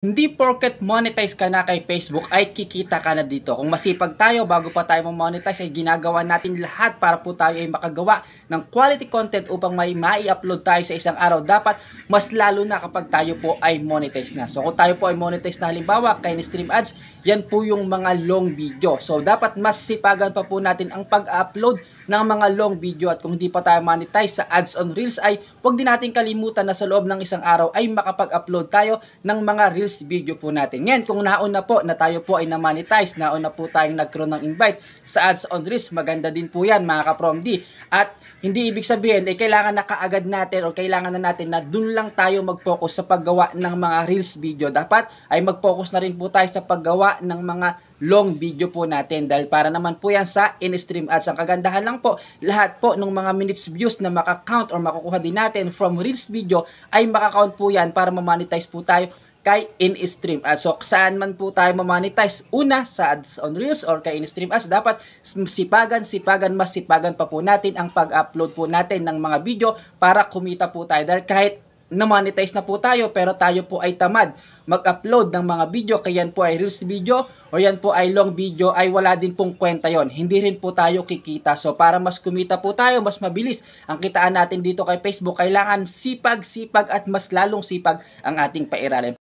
Hindi porket monetize ka na kay Facebook ay kikita ka na dito. Kung masipag tayo bago pa tayo monetize ay ginagawa natin lahat para po tayo ay makagawa ng quality content upang may mai-upload tayo sa isang araw. Dapat mas lalo na kapag tayo po ay monetize na. So kung tayo po ay monetize na halimbawa kay stream ads, yan po yung mga long video. So dapat mas sipagan pa po natin ang pag-upload ng mga long video at kung hindi pa tayo monetize sa ads on reels ay huwag din natin kalimutan na sa loob ng isang araw ay makapag-upload tayo ng mga reels first video po natin. Ngayon, kung nauna po na tayo po ay na-monetize, nauna po tayong nagkaroon ng invite sa ads on risk, maganda din po yan mga ka-prom At hindi ibig sabihin, eh, kailangan na kaagad natin o kailangan na natin na dun lang tayo mag-focus sa paggawa ng mga reels video. Dapat ay mag-focus na rin po tayo sa paggawa ng mga long video po natin dahil para naman po yan sa in-stream ads. Ang kagandahan lang po, lahat po ng mga minutes views na makakount or makukuha din natin from Reels video ay makakount po yan para mamonetize po tayo kay in-stream ads. So, saan man po tayo mamonetize, una sa ads on Reels or kay in-stream ads, dapat sipagan, sipagan, mas sipagan pa po natin ang pag-upload po natin ng mga video para kumita po tayo. Dahil kahit na-monetize na po tayo pero tayo po ay tamad mag-upload ng mga video kaya yan po ay reels video o yan po ay long video ay wala din pong kwenta yon hindi rin po tayo kikita so para mas kumita po tayo mas mabilis ang kitaan natin dito kay Facebook kailangan sipag sipag at mas lalong sipag ang ating pairalin